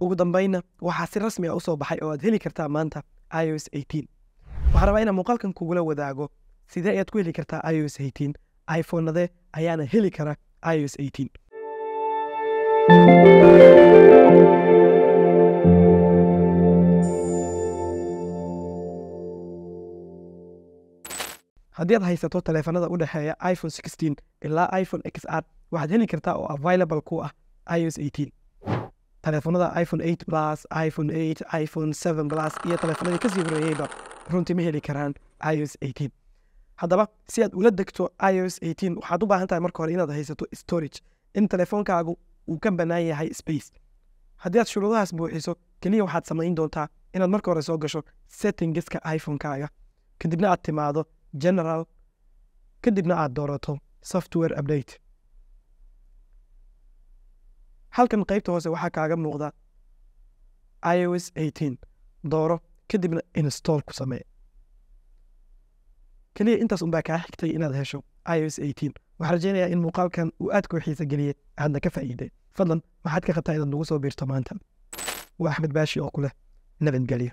ugu dambeyna waxaa si rasmi a ah u soo baxay oo aad heli kartaa maanta i o s waxaan rabaa inaan muuqaalkan kugula wadaago sidee ayaad ku heli kartaa i o s iphonade ayaana heli kara i o s haddii aad haysato taleefanada u dhexeeya iphone ilaa iphone xr waxaad heli kartaa oo available ku ah i o s teleefonada iphone eight plus iphone eight iphone seven plus iyo teleefonadii kasii horeeyeyba runtii ma heli karaan ios eighteen haddaba si aad ula degto ios eighteen waxaad u baahan tahay marka hore inaad haysato storage in telefoonkaagu uu ka bannaan yahay space haddii aad shuruudahaas buuxiso keliya waxaad samayn doontaa inaad marka hore soo gasho settingeska iphonekaaga kadibna aad timaado general kadibna aad doorato software update halkan qaybta hoose waxaa kaaga muuqda ios dooro kadibna install ku samee keliya intaas unbaa kaa xigtay inaad hesho ios waxaan rajeynayaa in muuqaalkan uu aad kuu xiisa geliyey aadna ka faa'iiday fadlan maxaad ka qabtaa inaad nagu soo biirto maanta waa axmed baashi oo kuleh nabadgelyo